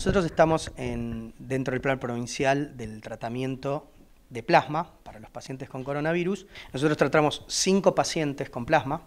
Nosotros estamos dentro del plan provincial del tratamiento de plasma para los pacientes con coronavirus. Nosotros tratamos cinco pacientes con plasma.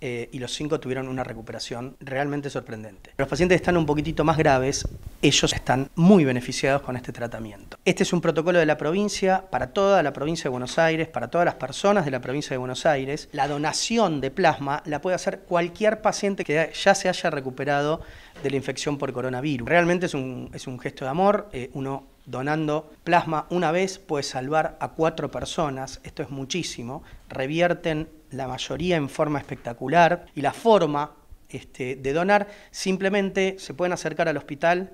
Eh, y los cinco tuvieron una recuperación realmente sorprendente. Los pacientes están un poquitito más graves, ellos están muy beneficiados con este tratamiento. Este es un protocolo de la provincia para toda la provincia de Buenos Aires, para todas las personas de la provincia de Buenos Aires. La donación de plasma la puede hacer cualquier paciente que ya se haya recuperado de la infección por coronavirus. Realmente es un, es un gesto de amor, eh, uno donando plasma una vez puede salvar a cuatro personas, esto es muchísimo, revierten la mayoría en forma espectacular y la forma este, de donar simplemente se pueden acercar al hospital,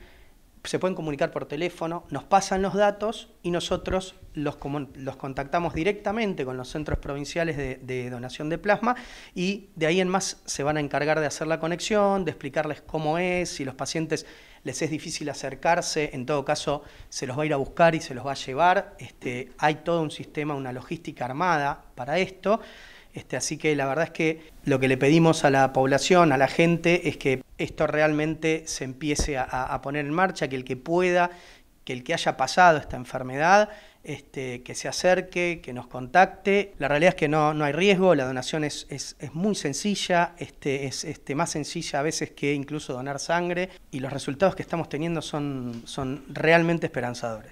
se pueden comunicar por teléfono, nos pasan los datos y nosotros los, contactamos directamente con los centros provinciales de, donación de plasma y de ahí en más se van a encargar de hacer la conexión, de explicarles cómo es, si los pacientes les es difícil acercarse, en todo caso se los va a ir a buscar y se los va a llevar. Este, hay todo un sistema, una logística armada para esto. Este, así que la verdad es que lo que le pedimos a la población, a la gente, es que esto realmente se empiece a, poner en marcha, que el que pueda, que el que haya pasado esta enfermedad, este, que se acerque, que nos contacte. La realidad es que no, no hay riesgo, la donación es, muy sencilla, este, es más sencilla a veces que incluso donar sangre y los resultados que estamos teniendo son, son realmente esperanzadores.